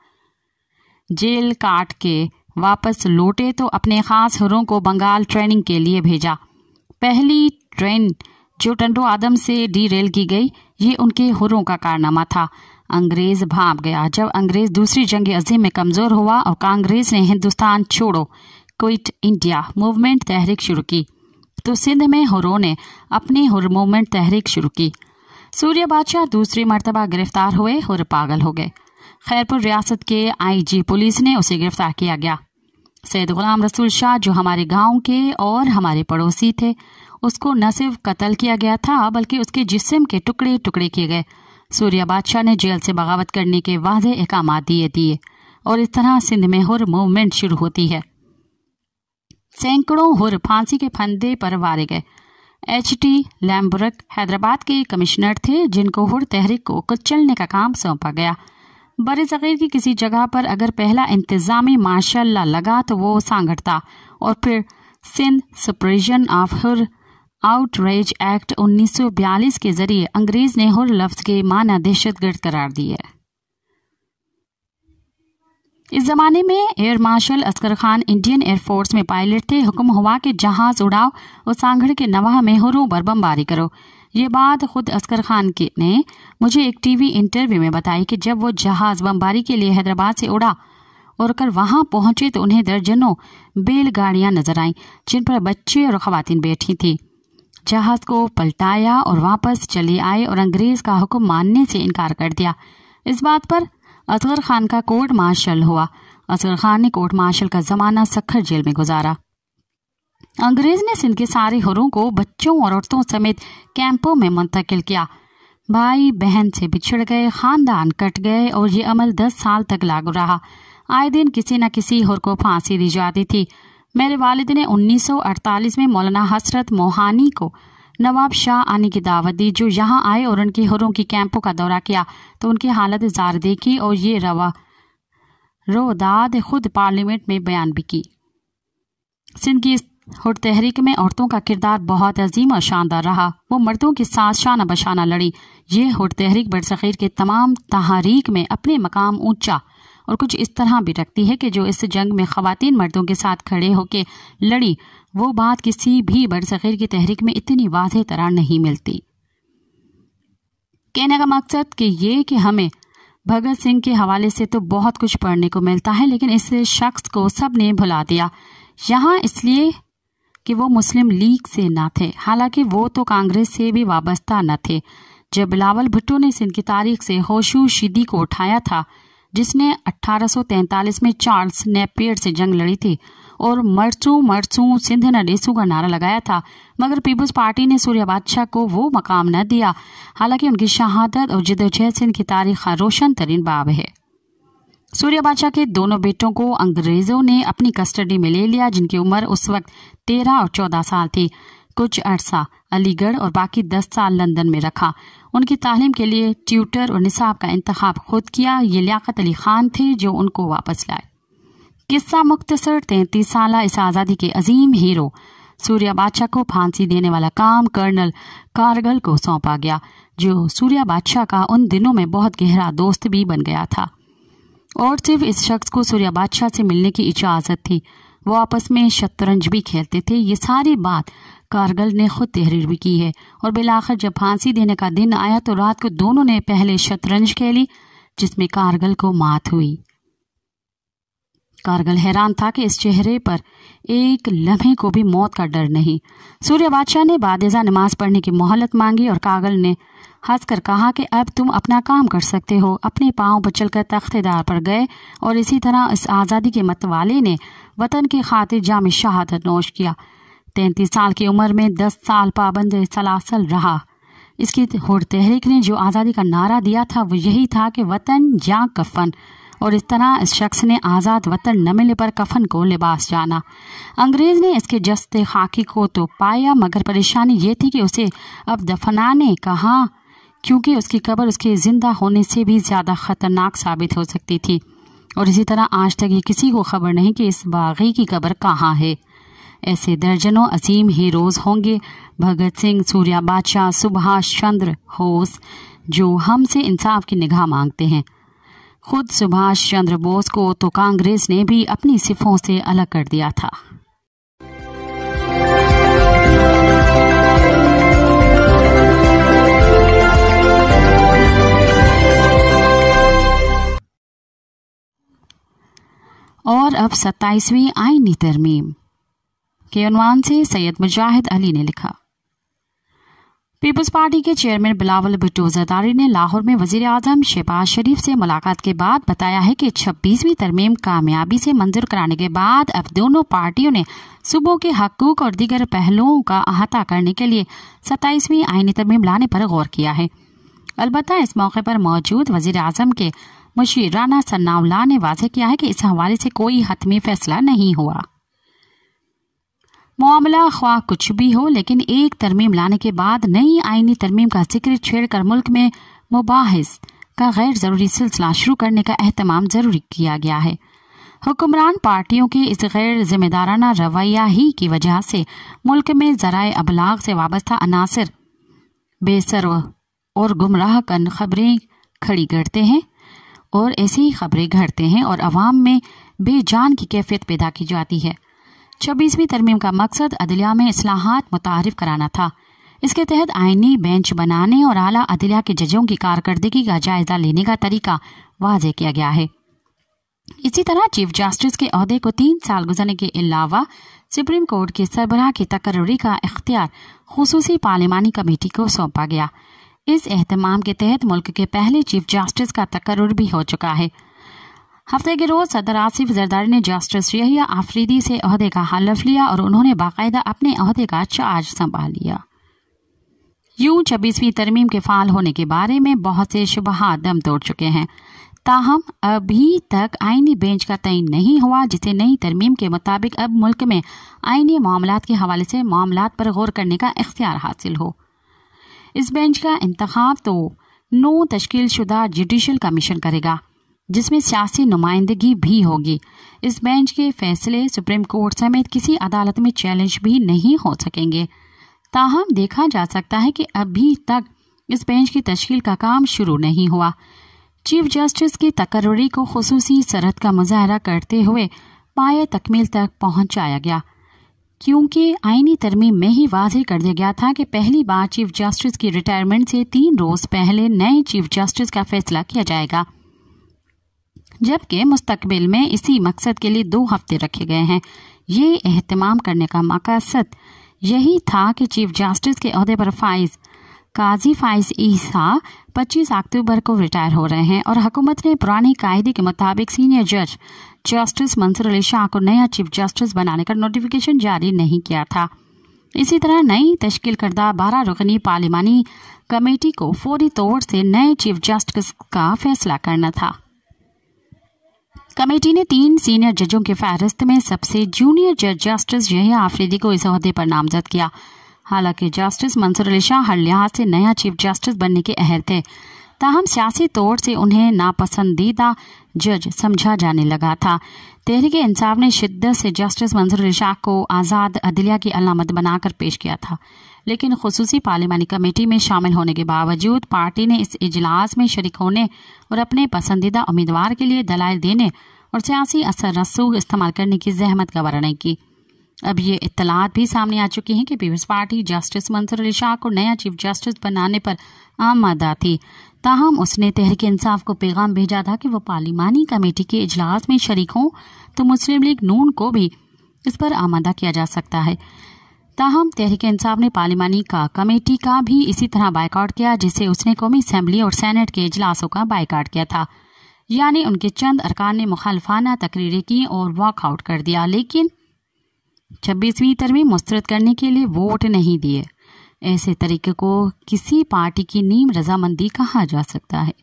जेल काट के वापस लौटे तो अपने खास हुरों को बंगाल ट्रेनिंग के लिए भेजा पहली ट्रेन जो टंडो आदम से डी रेल की गई ये उनके हुरों का कारनामा था अंग्रेज भाप गया जब अंग्रेज दूसरी जंग अजीम में कमज़ोर हुआ और कांग्रेस ने हिंदुस्तान छोड़ो क्विट इंडिया मूवमेंट तहरीक शुरू की तो सिंध में हुरों ने अपनी हुर मूवमेंट तहरीक शुरू की सूर्य बादशाह दूसरी मरतबा गिरफ्तार हुए हुर पागल हो गए खैरपुर रियासत के आईजी पुलिस ने उसे गिरफ्तार किया गया सैद गुलाम रसूल शाह जो हमारे गांव के और हमारे पड़ोसी थे उसको न सिर्फ कत्ल किया गया था बल्कि उसके जिस्म के टुकड़े टुकड़े किए गए सूर्या बादशाह ने जेल से बगावत करने के वाज अहकाम दिए दिए और इस तरह सिंध में हुर मूवमेंट शुरू होती है सैकड़ों हुर फांसी के फंदे पर वारे गए एच टी लैम्बर्ग हैदराबाद के कमिश्नर थे जिनको हुर तहरीक को कुचलने का काम सौंपा गया बर सग़ीर की किसी जगह पर अगर पहला इंतज़ामी माशाल्लाह लगा तो वो सांगटता और फिर Sindh suppression of Hur outrage act 1942 के ज़रिए अंग्रेज़ ने हर लफ्ज़ के माना दहशतगर्द करार दिया इस ज़माने में air marshal Asghar Khan Indian air force में पायलट थे हुक्म हुआ कि जहाज़ उड़ाओ और सांगड़ के नवाह में हरों पर बमबारी करो ये बात खुद असगर खान के ने मुझे एक टीवी इंटरव्यू में बताई कि जब वो जहाज़ बमबारी के लिए हैदराबाद से उड़ा और कर वहां पहुंचे तो उन्हें दर्जनों बैलगाड़ियां नजर आईं जिन पर बच्चे और खातिन बैठी थी जहाज़ को पलटाया और वापस चले आए और अंग्रेज़ का हुक्म मानने से इनकार कर दिया इस बात पर असगर खान का कोर्ट मार्शल हुआ असगर खान ने कोर्ट मार्शल का ज़माना सखर जेल में गुजारा अंग्रेज ने सिंध के सारे हरों को बच्चों और औरतों समेत कैंपों में मुंतकिल किया भाई बहन से बिछड़ गए खानदान कट गए और ये अमल दस साल तक लागू रहा आए दिन किसी न किसी हर को फांसी दी जाती थी मेरे वालिद ने 1948 में मौलाना हसरत मोहानी को नवाब शाह आने की दावत दी जो यहाँ आए और उनके हरों की कैंपों का दौरा किया तो उनकी हालत जार देखी और ये रवा रोदाद खुद पार्लियामेंट में बयान भी की सिंध की हुड तहरीक में औरतों का किरदार बहुत अजीम और शानदार रहा वो मर्दों के साथ शाना बशाना लड़ी ये हुड तहरीक बरसीर के तमाम तहारीक में अपने मकाम ऊंचा और कुछ इस तरह भी रखती है कि जो इस जंग में खातन मर्दों के साथ खड़े होकर लड़ी वो बात किसी भी बरसीर की तहरीक में इतनी वाज तरह नहीं मिलती कहने का मकसद कि ये कि हमें भगत सिंह के हवाले से तो बहुत कुछ पढ़ने को मिलता है लेकिन इस शख्स को सब ने भुला दिया यहाँ इसलिए कि वो मुस्लिम लीग से ना थे हालांकि वो तो कांग्रेस से भी वाबस्ता न थे जब बिलावल भुट्टो ने सिंध की तारीख से होशू शिदी को उठाया था जिसने 1843 में चार्ल्स नेपियर से जंग लड़ी थी और मरचू मरचू सिंध न डेसू का नारा लगाया था मगर पीपुल्स पार्टी ने सूर्य बादशाह को वो मकाम न दिया हालांकि उनकी शहादत और जिदोजहद सिंध की तारीख का रोशन तरीन बाब है सूर्य बादशाह के दोनों बेटों को अंग्रेजों ने अपनी कस्टडी में ले लिया जिनकी उम्र उस वक्त तेरह और चौदह साल थी कुछ अरसा अलीगढ़ और बाकी दस साल लंदन में रखा उनकी तालीम के लिए ट्यूटर और निसाब का इंतखा खुद किया ये लियाकत अली खान थे जो उनको वापस लाए किस्सा मुख्तसर तैंतीस साल इस आज़ादी के अजीम हीरो सूर्या बादशाह को फांसी देने वाला काम कर्नल कारगल को सौंपा गया जो सूर्या बादशाह का उन दिनों में बहुत गहरा दोस्त भी बन गया था और सिर्फ इस शख्स को सूर्य बादशाह से मिलने की इजाज़त थी वो आपस में शतरंज भी खेलते थे ये सारी बात कारगल ने खुद तहरीर भी की है और बिलाखिर जब फांसी देने का दिन आया तो रात को दोनों ने पहले शतरंज खेली जिसमें कारगल को मात हुई कारगल हैरान था कि इस चेहरे पर एक लम्हे को भी मौत का डर नहीं सूर्य बादशाह ने बादेजा नमाज पढ़ने की मोहलत मांगी और कागल ने हंसकर कहा कि अब तुम अपना काम कर सकते हो अपने पाँव बचल कर तख्तेदार पर गए और इसी तरह इस आज़ादी के मतवाले ने वतन की खातिर जाम शहादत नोश किया तैंतीस साल की उम्र में दस साल पाबंद सलासल रहा इसकी हुर तहरीक ने जो आज़ादी का नारा दिया था वो यही था कि वतन या कफन और इस तरह इस शख्स ने आज़ाद वतन न मिलने पर कफन को लिबास जाना अंग्रेज़ ने इसके जस्ते खाकी को तो पाया मगर परेशानी ये थी कि उसे अब दफनाने कहाँ क्योंकि उसकी कब्र उसके ज़िंदा होने से भी ज़्यादा ख़तरनाक साबित हो सकती थी और इसी तरह आज तक ये किसी को खबर नहीं कि इस बागी की कब्र कहाँ है ऐसे दर्जनों अजीम हीरोज़ होंगे भगत सिंह सूर्या बादशाह सुभाष चंद्र होस जो हमसे इंसाफ की निगाह मांगते हैं खुद सुभाष चंद्र बोस को तो कांग्रेस ने भी अपनी सिफों से अलग कर दिया था और अब सत्ताईसवीं आईनी तरमीम के अनुमान से सैयद मुजाहिद अली ने लिखा पीपल्स पार्टी के चेयरमैन बिलावल भुट्टो जरदारी ने लाहौर में वजीर आजम शहबाज शरीफ से मुलाकात के बाद बताया है कि छब्बीसवीं तरमीम कामयाबी से मंजूर कराने के बाद अब दोनों पार्टियों ने सूबों के हकूक और दीगर पहलुओं का अहाता करने के लिए सत्ताईसवीं आईनी तरमीम लाने पर गौर किया है अलबत् इस मौके पर मौजूद वजीर अजम के मुशी राना सन्नावला ने वाजे किया है कि इस हवाले से कोई हतमी फैसला नहीं हुआ मामला ख्वाह कुछ भी हो लेकिन एक तरमीम लाने के बाद नई आइनी तरमीम का जिक्र छेड़कर मुल्क में मुबाहिस का गैर ज़रूरी सिलसिला शुरू करने का अहतमाम ज़रूरी किया गया है हुक्मरान पार्टियों के इस गैर जिम्मेदाराना रवैया ही की वजह से मुल्क में जराए अबलाग से वाबस्ता अनासर बेसर और गुमराह कन खबरें खड़ी करते हैं और ऐसी ही खबरें घड़ते हैं और अवाम में बेजान की कैफियत पैदा की जाती है छब्बीसवीं तरमीम का मकसद अदलिया में असलाहत मुतारफ कराना था इसके तहत आइनी बेंच बनाने और आला अदलिया के जजों की कारकर्दगी का जायजा लेने का तरीका वाज किया गया है इसी तरह चीफ जस्टिस के अहदे को तीन साल गुजरने के अलावा सुप्रीम कोर्ट के सरबराह की तकर्री का इख्तियार खसूसी पार्लिमानी कमेटी को सौंपा गया इस अहतमाम के तहत मुल्क के पहले चीफ जस्टिस का तकर भी हो चुका है हफ्ते के रोज सदर आसिफ जरदारी ने जस्टिस यहिया आफरीदी से अहदे का हलफ लिया और उन्होंने बाकायदा अपने अहदे का चार्ज संभाल लिया यूं छब्बीसवीं तरमीम के फाल होने के बारे में बहुत से शुबह दम तोड़ चुके हैं ताहम अभी तक आइनी बेंच का तयन नहीं हुआ जिसे नई तरमीम के मुताबिक अब मुल्क में आइनी मामला के हवाले से मामला पर गौर करने का इख्तियार हासिल हो इस बेंच का इंतखब तो नौ तश्ल शुदा जुडिशल कमीशन करेगा जिसमें सियासी नुमाइंदगी भी होगी इस बेंच के फैसले सुप्रीम कोर्ट समेत किसी अदालत में चैलेंज भी नहीं हो सकेंगे ताहम देखा जा सकता है कि अभी तक इस बेंच की तश्ल का काम शुरू नहीं हुआ चीफ जस्टिस की तकर्री को खसूसी सरहद का मुजाहरा करते हुए पाए तकमील तक पहुंचाया गया क्योंकि आईनी तरमीम में ही वाजे कर दिया गया था कि पहली बार चीफ जस्टिस की रिटायरमेंट से तीन रोज़ पहले नए चीफ जस्टिस का फैसला किया जाएगा जबकि मुस्तबिल में इसी मकसद के लिए दो हफ्ते रखे गए हैं ये अहतमाम करने का मकसद यही था कि चीफ जस्टिस के अहदे पर फाइज काजी फाइज ईसा 25 अक्टूबर को रिटायर हो रहे हैं और हुकूमत ने पुराने कायदे के मुताबिक सीनियर जज जस्टिस मंसूर अली शाह को नया चीफ जस्टिस बनाने का नोटिफिकेशन जारी नहीं किया था इसी तरह नई तश्कील करदा बारह रुकनी पार्लिमानी कमेटी को फौरी तौर से नए चीफ जस्टिस का फैसला करना था कमेटी ने तीन सीनियर जजों की फहरिस्त में सबसे जूनियर जज जस्टिस यही आफरीदी को इस अहदे पर नामजद किया हालांकि जस्टिस मंसूर अली शाह हर लिहाज से नया चीफ जस्टिस बनने के अहर थे ताहम सियासी तौर से उन्हें नापसंदीदा जज समझा जाने लगा था तहरीक इंसाफ ने शिद्दत से जस्टिस मंसूर अली शाह को आज़ाद अदलिया की अलामत बनाकर पेश किया था लेकिन खसूसी पार्लिमानी कमेटी में शामिल होने के बावजूद पार्टी ने इस इजलास में शरीक होने और अपने पसंदीदा उम्मीदवार के लिए दलाल देने और सियासी असर रसूख इस्तेमाल करने की जहमत गवारा नहीं की अब ये इतलात भी सामने आ चुकी हैं कि पीपल्स पार्टी जस्टिस मंसूर अली शाह को नया चीफ जस्टिस बनाने पर आमादा थी ताहम उसने तहरीक इंसाफ को पैगाम भेजा था कि वो पार्लिमानी कमेटी के इजलास में शरीक हों तो मुस्लिम लीग नून को भी इस पर आमादा किया जा सकता है ताहम तहरीक इंसाफ ने पार्लिमानी का कमेटी का भी इसी तरह बाइकआउट किया जिसे उसने कौमी असम्बली और सैनेट के इजलासों का बाइकआउट किया था यानी उनके चंद अरकान ने मुखालफाना तकरीरें की और वॉकआउट कर दिया लेकिन छब्बीसवीं तरमीम मुस्तरद करने के लिए वोट नहीं दिए ऐसे तरीके को किसी पार्टी की नीम रजामंदी कहा जा सकता है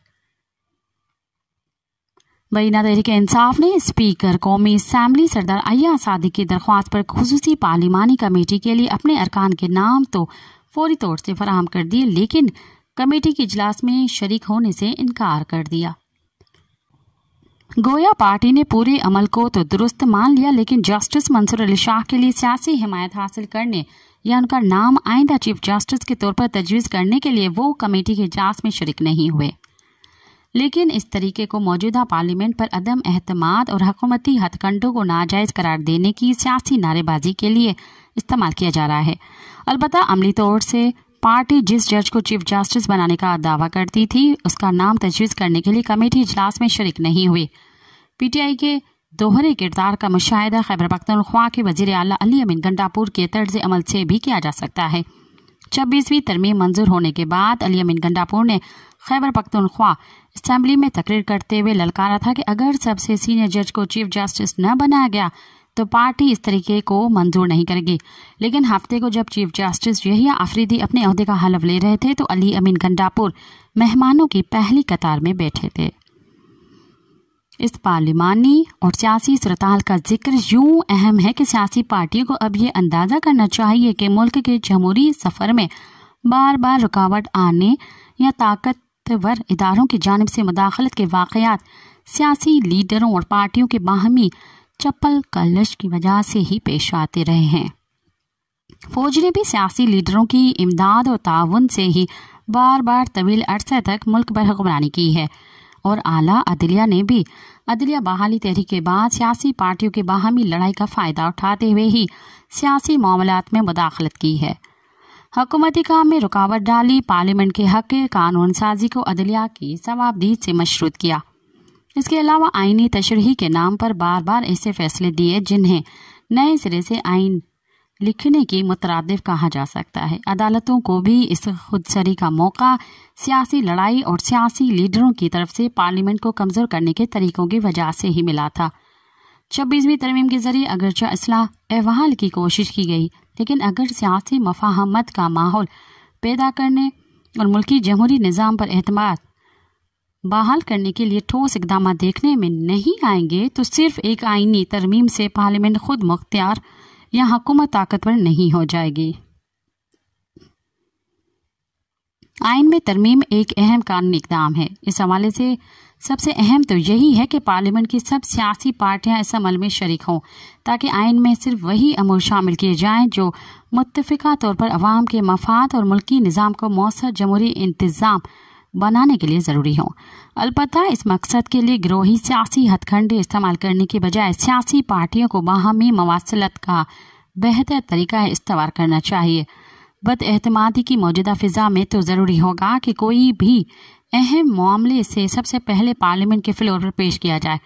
बरीना तहरीक इंसाफ ने स्पीकर कौमी असम्बली सरदार अया सादी की दरख्वास्त पर खसूसी पार्लिमानी कमेटी के लिए अपने अरकान के नाम तो फौरी तौर से फराहम कर दिए लेकिन कमेटी के इजलास में शरीक होने से इनकार कर दिया गोया पार्टी ने पूरे अमल को तो दुरुस्त मान लिया लेकिन जस्टिस मंसूर अली शाह के लिए सियासी हिमायत हासिल करने या उनका नाम आइंदा चीफ जस्टिस के तौर पर तजवीज़ करने के लिए वो कमेटी के इजलास में शर्क नहीं हुए लेकिन इस तरीके को मौजूदा पार्लियामेंट पर अदम अहतम और हकूमती हथकंडों को नाजायज़ करार देने की सियासी नारेबाजी के लिए इस्तेमाल किया जा रहा है अलबत् अमली तौर से पार्टी जिस जज को चीफ जस्टिस बनाने का दावा करती थी उसका नाम तजवीज़ करने के लिए कमेटी इजलास में शर्क नहीं हुई पीटीआई के दोहरे किरदार का मुशाह खैबर पख्तनख्वा के वजीर अला अली अमीन गंडापुर के तर्ज अमल से भी किया जा सकता है छब्बीसवीं तरमीम मंजूर होने के बाद अली अमीन गंडापुर ने खैबर पख्तनख्वा असम्बली में तकरीर करते हुए ललकारा था कि अगर सबसे सीनियर जज को चीफ जस्टिस न बनाया गया तो पार्टी इस तरीके को मंजूर नहीं करेगी लेकिन हफ्ते को जब चीफ जस्टिस यहिया आफरीदी अपने अहदे का हलफ ले रहे थे तो अली अमीन गंडापुर मेहमानों की पहली कतार में बैठे थे इस पार्लिमानी और सियासी सरताल का जिक्र यूं अहम है कि सियासी पार्टियों को अब ये अंदाज़ा करना चाहिए कि मुल्क के जमहूरी सफ़र में बार बार रुकावट आने या ताकतवर इदारों की जानब से मुदाखलत के वाक़ात सियासी लीडरों और पार्टियों के बाहमी चप्पल कलश की वजह से ही पेश आते रहे हैं फौज ने भी सियासी लीडरों की इमदाद और ताउन से ही बार बार तवील अरसे तक मुल्क पर हुक्मरानी की है और आला अदलिया ने भी अदलिया बहाली तहरीक के बाद सियासी पार्टियों के बाहमी लड़ाई का फ़ायदा उठाते हुए ही सियासी मामला में मुदाखलत की है हकूमती काम में रुकावट डाली पार्लियामेंट के हक के कानून साजी को अदलिया की जवाबदीद से मशरूत किया इसके अलावा आइनी तशरी के नाम पर बार बार ऐसे फैसले दिए जिन्हें नए सिरे से आइन लिखने की मुतरद कहा जा सकता है अदालतों को भी इस खुदसरी का मौका सियासी लड़ाई और सियासी लीडरों की तरफ से पार्लियामेंट को कमज़ोर करने के तरीकों की वजह से ही मिला था छब्बीसवीं तरमीम के जरिए अगरचा असलाह अहवाल की कोशिश की गई लेकिन अगर सियासी मफाहमत का माहौल पैदा करने और मुल्की जमहूरी निज़ाम पर अहतम बहाल करने के लिए ठोस इकदाम देखने में नहीं आएंगे तो सिर्फ एक आइनी तरमीम से पार्लियामेंट खुद मुख्तियार या हुकूमत ताकतवर नहीं हो जाएगी आइन में तरमीम एक अहम कानूनी इकदाम है इस हवाले से सबसे अहम तो यही है कि पार्लियामेंट की सब सियासी पार्टियां इस अमल में शरीक हों ताकि आइन में सिर्फ वही अमूर शामिल किए जाएं जो मुतफ़ा तौर पर अवाम के मफाद और मुल्की निज़ाम को मौसर जमहूरी इंतज़ाम बनाने के लिए ज़रूरी हो अलबत्ता इस मकसद के लिए ग्रोही सियासी हथकंडे इस्तेमाल करने के बजाय सियासी पार्टियों को बाहमी मवासलत का बेहतर तरीका इस्तेमाल करना चाहिए बद अहतमादी की मौजूदा फ़िज़ा में तो ज़रूरी होगा कि कोई भी अहम मामले से सबसे पहले पार्लियामेंट के फ्लोर पर पेश किया जाए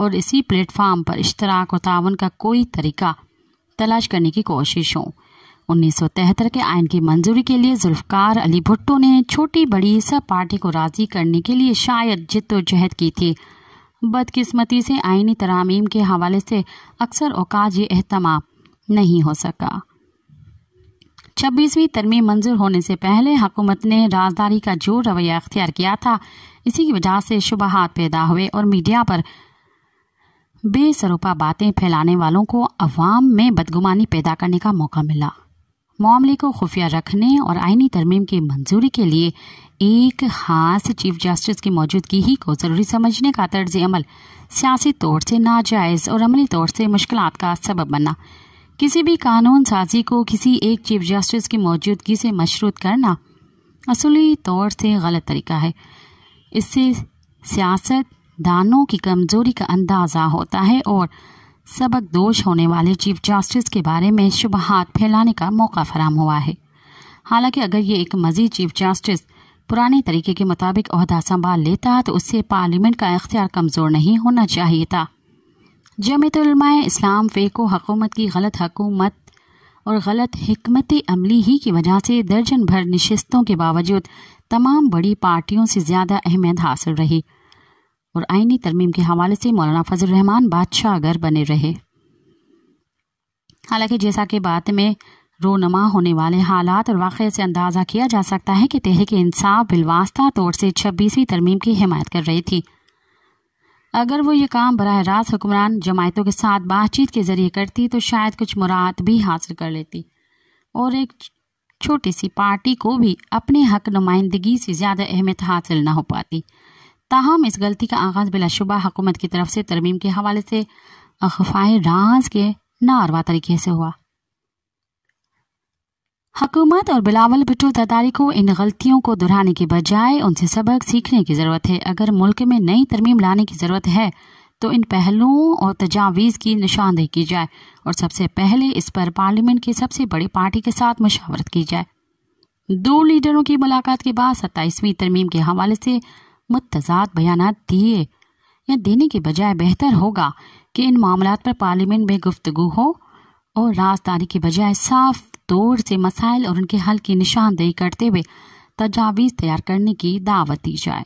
और इसी प्लेटफार्म पर इश्तराक और तावन का कोई तरीका तलाश करने की कोशिश हो 1973 के आयन की मंजूरी के लिए जुल्फकार अली भुट्टो ने छोटी बड़ी सब पार्टी को राजी करने के लिए शायद जिद्दोजहद की थी बदकिस्मती से आइनी तरामीम के हवाले से अक्सर औकात ये अहतमाम नहीं हो सका छब्बीसवीं तरमीम मंजूर होने से पहले हुकूमत ने राजदारी का जो रवैया अख्तियार किया था इसी की वजह से शुबहत पैदा हुए और मीडिया पर बेसरोपा बातें फैलाने वालों को अवाम में बदगुमानी पैदा करने का मौका मिला मामले को खुफिया रखने और आईनी तरमीम की मंजूरी के लिए एक खास चीफ जस्टिस की मौजूदगी ही को ज़रूरी समझने का तर्ज अमल सियासी तौर से नाजायज़ और अमली तौर से मुश्किल का सबब बनना किसी भी कानून साजी को किसी एक चीफ जस्टिस की मौजूदगी से मशरूत करना असली तौर से गलत तरीका है इससे सियासत दानों की कमज़ोरी का अंदाज़ा होता है और सबक दोष होने वाले चीफ जस्टिस के बारे में शुभहात फैलाने का मौका फराम हुआ है हालांकि अगर ये एक मजीद चीफ जस्टिस पुराने तरीके के मुताबिक अहदा संभाल लेता तो उससे पार्लियामेंट का इख्तियार कमज़ोर नहीं होना चाहिए था जमतलमाय इस्लाम फेको हकूमत की गलत हकूमत और गलत हमत अमली ही की वजह से दर्जन भर नशस्तों के बावजूद तमाम बड़ी पार्टियों से ज़्यादा अहमियत हासिल रही और आईनी तरमीम के हवाले से मौलाना फजल रहमान बादशाह अगर बने रहे हालांकि जैसा कि बात में रोनमा होने वाले हालात और वाक़े से अंदाज़ा किया जा सकता है कि तहरीक इंसाफ बिलवास्ता तौर से छब्बीसवीं तरमीम की हिमायत कर रही थी अगर वो ये काम बरह रास्त हुक्मरान जमायतों के साथ बातचीत के ज़रिए करती तो शायद कुछ मुराद भी हासिल कर लेती और एक छोटी सी पार्टी को भी अपने हक नुमाइंदगी से ज़्यादा अहमियत हासिल ना हो पाती ताहम इस गलती का आगाज़ बिलाशुबा हुकूमत की तरफ से तरमीम के हवाले से अखफाए राज के नारवा तरीके से हुआ हकूमत और बिलावल भुट्टो तदारी को इन गलतियों को दोहराने के बजाय उनसे सबक सीखने की ज़रूरत है अगर मुल्क में नई तरमीम लाने की ज़रूरत है तो इन पहलुओं और तजावीज़ की निशानदेही की जाए और सबसे पहले इस पर पार्लियामेंट की सबसे बड़ी पार्टी के साथ मशावरत की जाए दो लीडरों की मुलाकात के बाद सत्ताईसवीं तरमीम के हवाले से मुतजाद बयान दिए या देने के बजाय बेहतर होगा कि इन मामला पर पार्लियामेंट में गुफ्तु हो और राजदारी के बजाय साफ तौर से मसाइल और उनके हल की निशानदेही करते हुए तजावीज़ तैयार करने की दावत दी जाए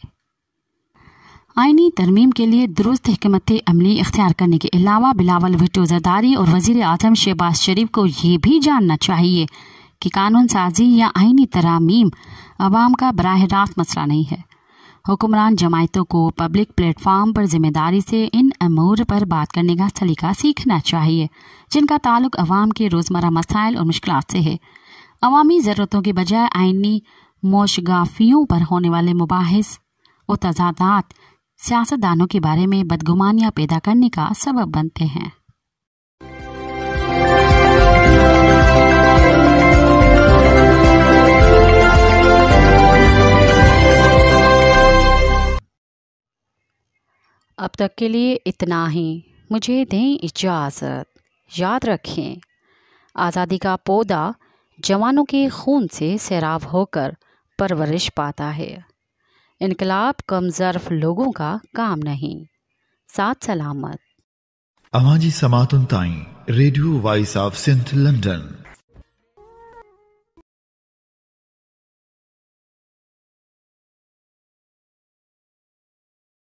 आइनी तरमीम के लिए दुरुस्त हमत अमली अख्तियार करने के अलावा बिलावल भुट्टो जरदारी और वजीर अजम शहबाज शरीफ को यह भी जानना चाहिए कि कानून साजी या आइनी तरामीम आवाम का बरह रास्त मसला नहीं है हुक्मरान जमायतों को पब्लिक प्लेटफार्म पर जिम्मेदारी से इन अमूर पर बात करने का सलीका सीखना चाहिए जिनका ताल्लुक अवाम के रोज़मर्रा मसाइल और मुश्किल से है अवामी ज़रूरतों के बजाय आइनी मोशगाफियों पर होने वाले मुबास व तजादात सियासतदानों के बारे में बदगुमानियाँ पैदा करने का सबब बनते हैं अब तक के लिए इतना ही मुझे दें इजाज़त याद रखें आज़ादी का पौधा जवानों के खून से सैराब होकर परवरिश पाता है इनकलाब कमजरफ लोगों का काम नहीं साथ सलामत अवाजी समातुन ताई radio voice of Sindh London